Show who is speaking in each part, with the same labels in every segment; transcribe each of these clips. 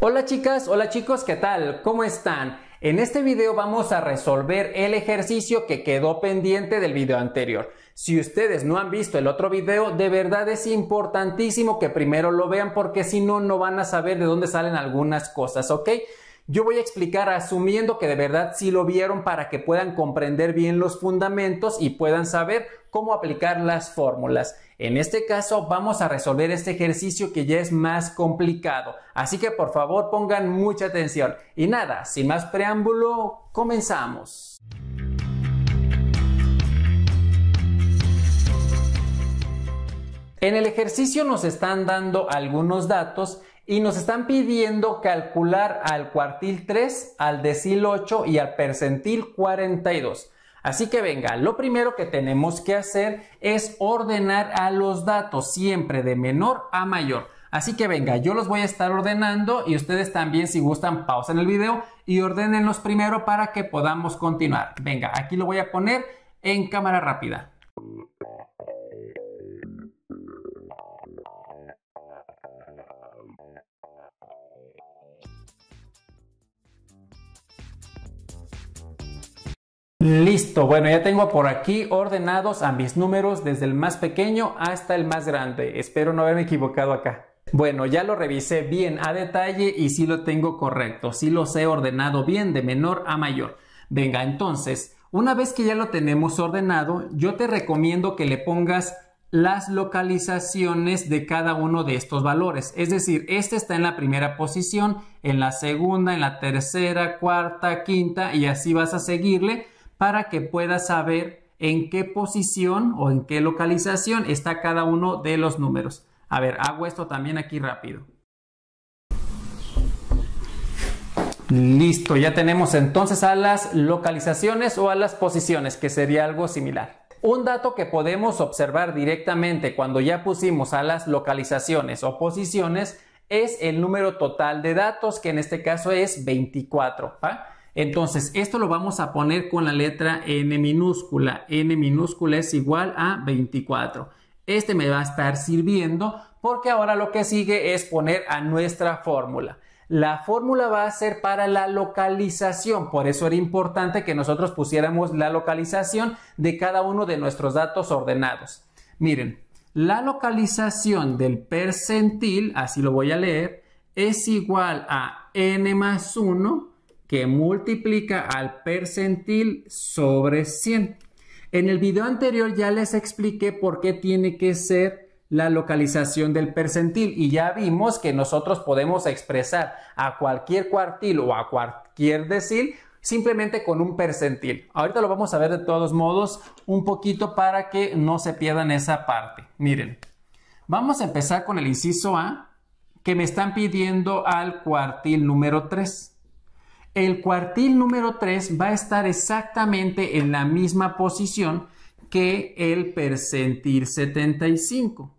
Speaker 1: Hola chicas, hola chicos, ¿qué tal? ¿Cómo están? En este video vamos a resolver el ejercicio que quedó pendiente del video anterior. Si ustedes no han visto el otro video, de verdad es importantísimo que primero lo vean porque si no, no van a saber de dónde salen algunas cosas, ¿ok? Yo voy a explicar asumiendo que de verdad sí lo vieron para que puedan comprender bien los fundamentos y puedan saber cómo aplicar las fórmulas. En este caso vamos a resolver este ejercicio que ya es más complicado, así que por favor pongan mucha atención. Y nada, sin más preámbulo, comenzamos. En el ejercicio nos están dando algunos datos y nos están pidiendo calcular al cuartil 3, al decil 8 y al percentil 42. Así que venga, lo primero que tenemos que hacer es ordenar a los datos siempre de menor a mayor. Así que venga, yo los voy a estar ordenando y ustedes también si gustan pausen el video y ordenenlos primero para que podamos continuar. Venga, aquí lo voy a poner en cámara rápida. Listo, bueno, ya tengo por aquí ordenados a mis números desde el más pequeño hasta el más grande. Espero no haberme equivocado acá. Bueno, ya lo revisé bien a detalle y sí lo tengo correcto, sí los he ordenado bien de menor a mayor. Venga, entonces, una vez que ya lo tenemos ordenado, yo te recomiendo que le pongas las localizaciones de cada uno de estos valores. Es decir, este está en la primera posición, en la segunda, en la tercera, cuarta, quinta y así vas a seguirle para que pueda saber en qué posición o en qué localización está cada uno de los números. A ver, hago esto también aquí rápido. Listo, ya tenemos entonces a las localizaciones o a las posiciones, que sería algo similar. Un dato que podemos observar directamente cuando ya pusimos a las localizaciones o posiciones es el número total de datos, que en este caso es 24. Entonces, esto lo vamos a poner con la letra n minúscula. n minúscula es igual a 24. Este me va a estar sirviendo porque ahora lo que sigue es poner a nuestra fórmula. La fórmula va a ser para la localización, por eso era importante que nosotros pusiéramos la localización de cada uno de nuestros datos ordenados. Miren, la localización del percentil, así lo voy a leer, es igual a n más 1 que multiplica al percentil sobre 100. En el video anterior ya les expliqué por qué tiene que ser la localización del percentil y ya vimos que nosotros podemos expresar a cualquier cuartil o a cualquier decil simplemente con un percentil. Ahorita lo vamos a ver de todos modos un poquito para que no se pierdan esa parte. Miren, vamos a empezar con el inciso A que me están pidiendo al cuartil número 3 el cuartil número 3 va a estar exactamente en la misma posición que el percentil 75.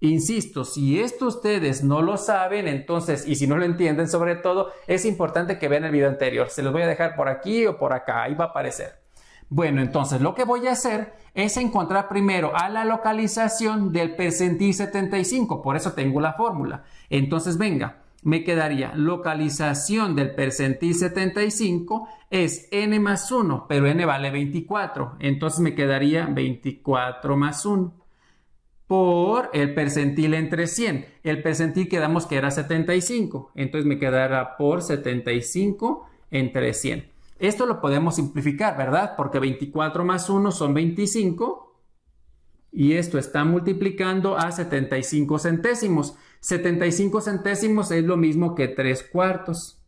Speaker 1: Insisto, si esto ustedes no lo saben, entonces, y si no lo entienden sobre todo, es importante que vean el video anterior. Se los voy a dejar por aquí o por acá, ahí va a aparecer. Bueno, entonces lo que voy a hacer es encontrar primero a la localización del percentil 75, por eso tengo la fórmula. Entonces, venga, me quedaría localización del percentil 75 es n más 1, pero n vale 24, entonces me quedaría 24 más 1 por el percentil entre 100. El percentil quedamos que era 75, entonces me quedará por 75 entre 100. Esto lo podemos simplificar, ¿verdad? Porque 24 más 1 son 25 y esto está multiplicando a 75 centésimos. 75 centésimos es lo mismo que 3 cuartos.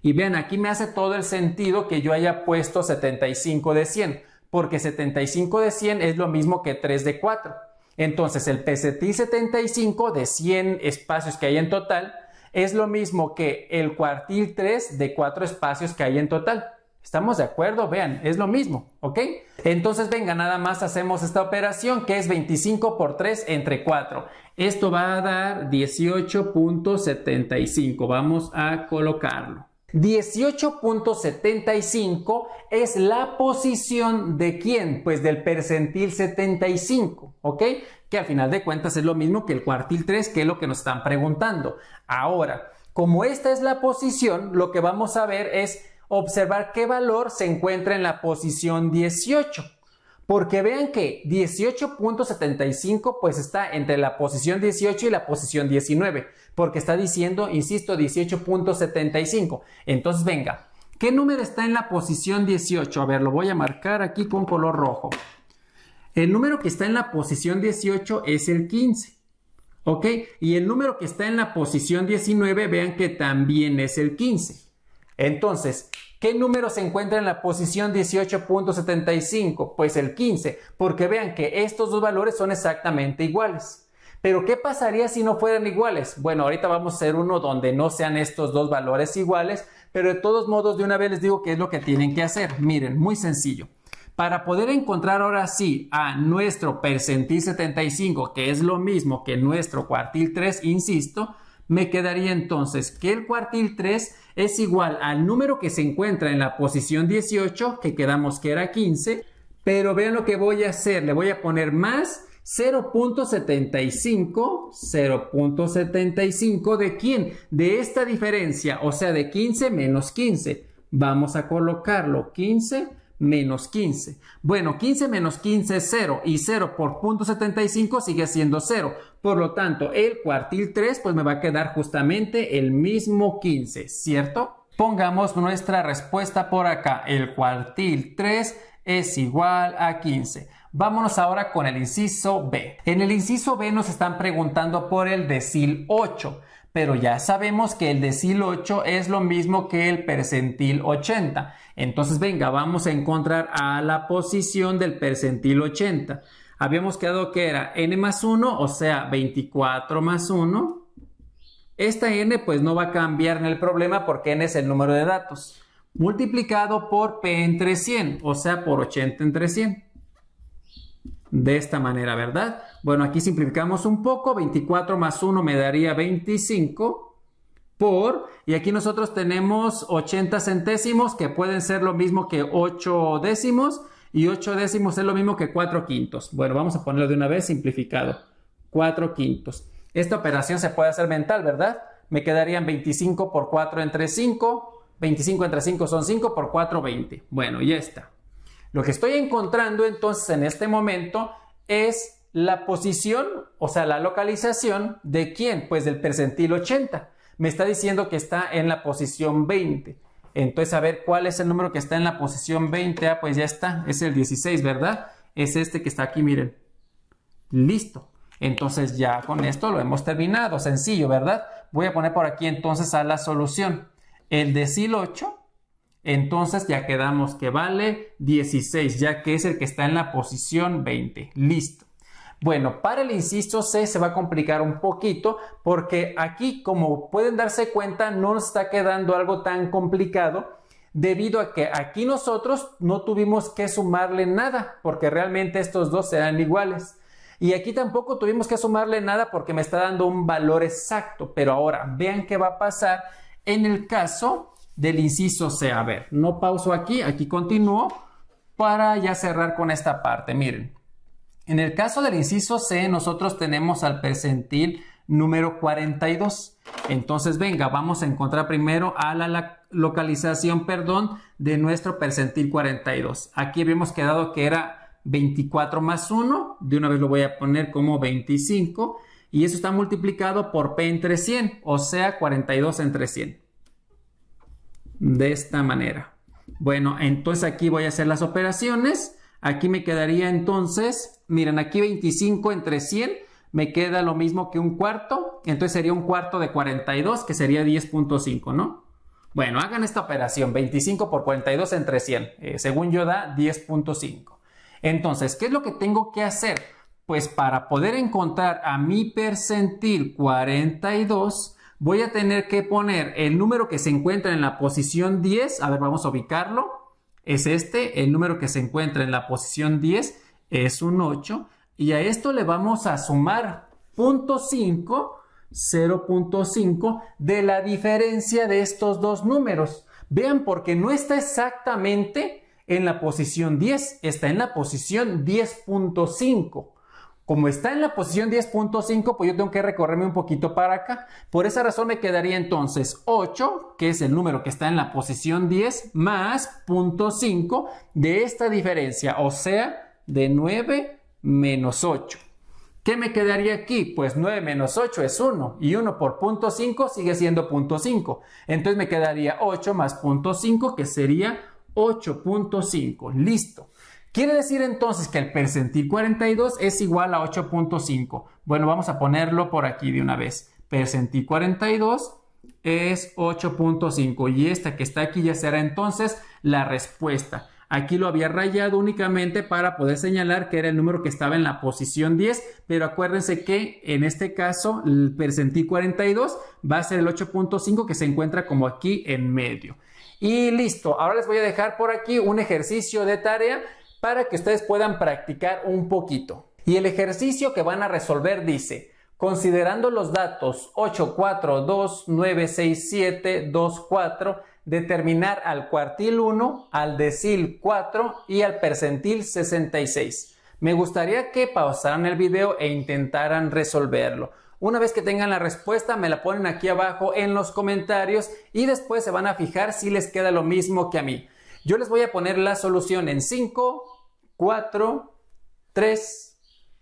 Speaker 1: Y vean, aquí me hace todo el sentido que yo haya puesto 75 de 100, porque 75 de 100 es lo mismo que 3 de 4. Entonces, el PCT 75 de 100 espacios que hay en total es lo mismo que el cuartil 3 de 4 espacios que hay en total. ¿Estamos de acuerdo? Vean, es lo mismo, ¿ok? Entonces, venga, nada más hacemos esta operación que es 25 por 3 entre 4. Esto va a dar 18.75. Vamos a colocarlo. 18.75 es la posición de quién? Pues del percentil 75, ¿ok? Que al final de cuentas es lo mismo que el cuartil 3, que es lo que nos están preguntando. Ahora, como esta es la posición, lo que vamos a ver es observar qué valor se encuentra en la posición 18. Porque vean que 18.75 pues está entre la posición 18 y la posición 19. Porque está diciendo, insisto, 18.75. Entonces venga, ¿qué número está en la posición 18? A ver, lo voy a marcar aquí con color rojo. El número que está en la posición 18 es el 15. ¿Ok? Y el número que está en la posición 19, vean que también es el 15. Entonces, ¿qué número se encuentra en la posición 18.75? Pues el 15, porque vean que estos dos valores son exactamente iguales. Pero ¿qué pasaría si no fueran iguales? Bueno, ahorita vamos a hacer uno donde no sean estos dos valores iguales, pero de todos modos de una vez les digo qué es lo que tienen que hacer. Miren, muy sencillo. Para poder encontrar ahora sí a nuestro percentil 75, que es lo mismo que nuestro cuartil 3, insisto, me quedaría entonces que el cuartil 3 es igual al número que se encuentra en la posición 18, que quedamos que era 15, pero vean lo que voy a hacer, le voy a poner más 0.75, 0.75 de quién? De esta diferencia, o sea, de 15 menos 15. Vamos a colocarlo 15 menos 15. Bueno, 15 menos 15 es 0 y 0 por 0.75 sigue siendo 0. Por lo tanto, el cuartil 3 pues me va a quedar justamente el mismo 15, ¿cierto? Pongamos nuestra respuesta por acá. El cuartil 3 es igual a 15. Vámonos ahora con el inciso B. En el inciso B nos están preguntando por el decil 8 pero ya sabemos que el decil 8 es lo mismo que el percentil 80. Entonces, venga, vamos a encontrar a la posición del percentil 80. Habíamos quedado que era n más 1, o sea, 24 más 1. Esta n pues no va a cambiar en el problema porque n es el número de datos. Multiplicado por p entre 100, o sea, por 80 entre 100 de esta manera, ¿verdad? Bueno, aquí simplificamos un poco, 24 más 1 me daría 25 por, y aquí nosotros tenemos 80 centésimos que pueden ser lo mismo que 8 décimos y 8 décimos es lo mismo que 4 quintos. Bueno, vamos a ponerlo de una vez simplificado, 4 quintos. Esta operación se puede hacer mental, ¿verdad? Me quedarían 25 por 4 entre 5, 25 entre 5 son 5 por 4, 20. Bueno, ya está. Lo que estoy encontrando entonces en este momento es la posición, o sea, la localización de quién? Pues del percentil 80. Me está diciendo que está en la posición 20. Entonces, a ver, ¿cuál es el número que está en la posición 20? Ah, pues ya está, es el 16, ¿verdad? Es este que está aquí, miren. Listo. Entonces ya con esto lo hemos terminado, sencillo, ¿verdad? Voy a poner por aquí entonces a la solución. El decil 8 entonces ya quedamos que vale 16, ya que es el que está en la posición 20. Listo. Bueno, para el insisto C se va a complicar un poquito porque aquí, como pueden darse cuenta, no nos está quedando algo tan complicado debido a que aquí nosotros no tuvimos que sumarle nada porque realmente estos dos serán iguales. Y aquí tampoco tuvimos que sumarle nada porque me está dando un valor exacto. Pero ahora, vean qué va a pasar en el caso del inciso C. A ver, no pauso aquí, aquí continúo para ya cerrar con esta parte. Miren, en el caso del inciso C, nosotros tenemos al percentil número 42. Entonces, venga, vamos a encontrar primero a la localización, perdón, de nuestro percentil 42. Aquí habíamos quedado que era 24 más 1. De una vez lo voy a poner como 25. Y eso está multiplicado por P entre 100, o sea, 42 entre 100 de esta manera. Bueno, entonces aquí voy a hacer las operaciones. Aquí me quedaría entonces, miren, aquí 25 entre 100 me queda lo mismo que un cuarto. Entonces sería un cuarto de 42, que sería 10.5, ¿no? Bueno, hagan esta operación, 25 por 42 entre 100. Eh, según yo da 10.5. Entonces, ¿qué es lo que tengo que hacer? Pues para poder encontrar a mi percentil 42, voy a tener que poner el número que se encuentra en la posición 10, a ver, vamos a ubicarlo, es este, el número que se encuentra en la posición 10 es un 8, y a esto le vamos a sumar 0.5, 0.5 de la diferencia de estos dos números. Vean, porque no está exactamente en la posición 10, está en la posición 10.5. Como está en la posición 10.5, pues yo tengo que recorrerme un poquito para acá. Por esa razón me quedaría entonces 8, que es el número que está en la posición 10, más 0.5 de esta diferencia, o sea, de 9 menos 8. ¿Qué me quedaría aquí? Pues 9 menos 8 es 1 y 1 por 0.5 sigue siendo 0.5. Entonces me quedaría 8 más 0.5 que sería 8.5. Listo. Quiere decir entonces que el percentil 42 es igual a 8.5. Bueno, vamos a ponerlo por aquí de una vez. Percentil 42 es 8.5 y esta que está aquí ya será entonces la respuesta. Aquí lo había rayado únicamente para poder señalar que era el número que estaba en la posición 10, pero acuérdense que en este caso el percentil 42 va a ser el 8.5 que se encuentra como aquí en medio. Y listo, ahora les voy a dejar por aquí un ejercicio de tarea para que ustedes puedan practicar un poquito. Y el ejercicio que van a resolver dice, considerando los datos 4, determinar al cuartil 1, al decil 4 y al percentil 66. Me gustaría que pausaran el video e intentaran resolverlo. Una vez que tengan la respuesta, me la ponen aquí abajo en los comentarios y después se van a fijar si les queda lo mismo que a mí. Yo les voy a poner la solución en 5, 4, 3,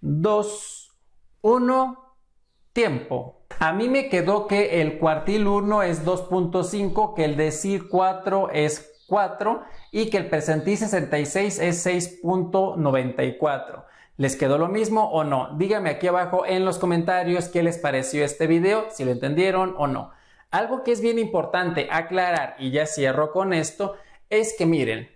Speaker 1: 2, 1, tiempo. A mí me quedó que el cuartil 1 es 2.5, que el decir 4 es 4 y que el presentí 66 es 6.94. ¿Les quedó lo mismo o no? Díganme aquí abajo en los comentarios qué les pareció este video, si lo entendieron o no. Algo que es bien importante aclarar y ya cierro con esto es que miren,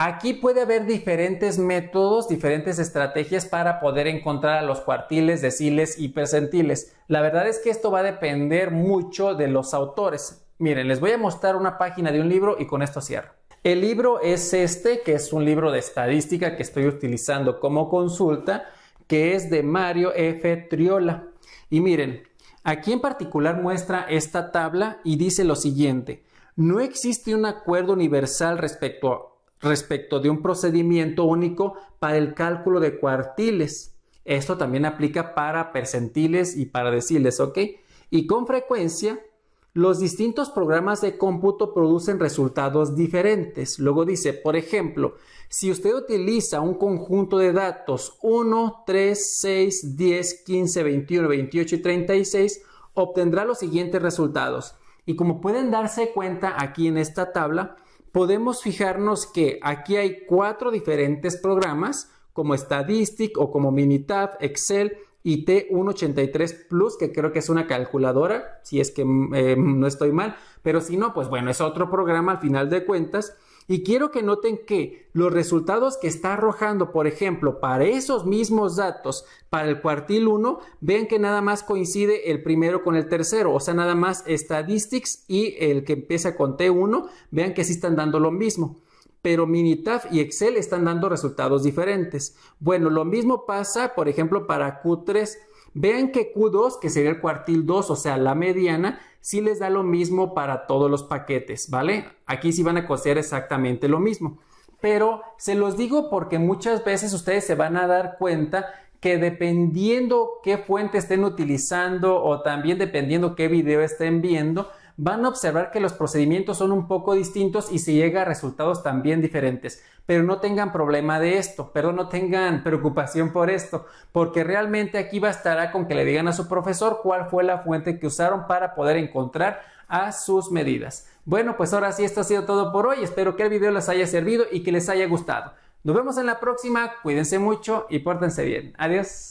Speaker 1: Aquí puede haber diferentes métodos, diferentes estrategias para poder encontrar a los cuartiles, deciles y percentiles. La verdad es que esto va a depender mucho de los autores. Miren, les voy a mostrar una página de un libro y con esto cierro. El libro es este, que es un libro de estadística que estoy utilizando como consulta, que es de Mario F. Triola. Y miren, aquí en particular muestra esta tabla y dice lo siguiente. No existe un acuerdo universal respecto a respecto de un procedimiento único para el cálculo de cuartiles. Esto también aplica para percentiles y para deciles, ¿ok? Y con frecuencia, los distintos programas de cómputo producen resultados diferentes. Luego dice, por ejemplo, si usted utiliza un conjunto de datos 1, 3, 6, 10, 15, 21, 28 y 36, obtendrá los siguientes resultados. Y como pueden darse cuenta aquí en esta tabla, podemos fijarnos que aquí hay cuatro diferentes programas como Statistic o como Minitab, Excel y T183 Plus, que creo que es una calculadora, si es que mm, eh, no estoy mal, pero si no, pues bueno, es otro programa al final de cuentas y quiero que noten que los resultados que está arrojando, por ejemplo, para esos mismos datos, para el cuartil 1, vean que nada más coincide el primero con el tercero, o sea, nada más Statistics y el que empieza con T1, vean que sí están dando lo mismo pero Minitab y Excel están dando resultados diferentes. Bueno, lo mismo pasa, por ejemplo, para Q3. Vean que Q2, que sería el cuartil 2, o sea, la mediana, si les da lo mismo para todos los paquetes, ¿vale? Aquí sí van a coser exactamente lo mismo. Pero se los digo porque muchas veces ustedes se van a dar cuenta que dependiendo qué fuente estén utilizando o también dependiendo qué video estén viendo, van a observar que los procedimientos son un poco distintos y se llega a resultados también diferentes. Pero no tengan problema de esto, pero no tengan preocupación por esto, porque realmente aquí bastará con que le digan a su profesor cuál fue la fuente que usaron para poder encontrar a sus medidas. Bueno, pues ahora sí, esto ha sido todo por hoy. Espero que el video les haya servido y que les haya gustado. Nos vemos en la próxima, cuídense mucho y pórtense bien. Adiós.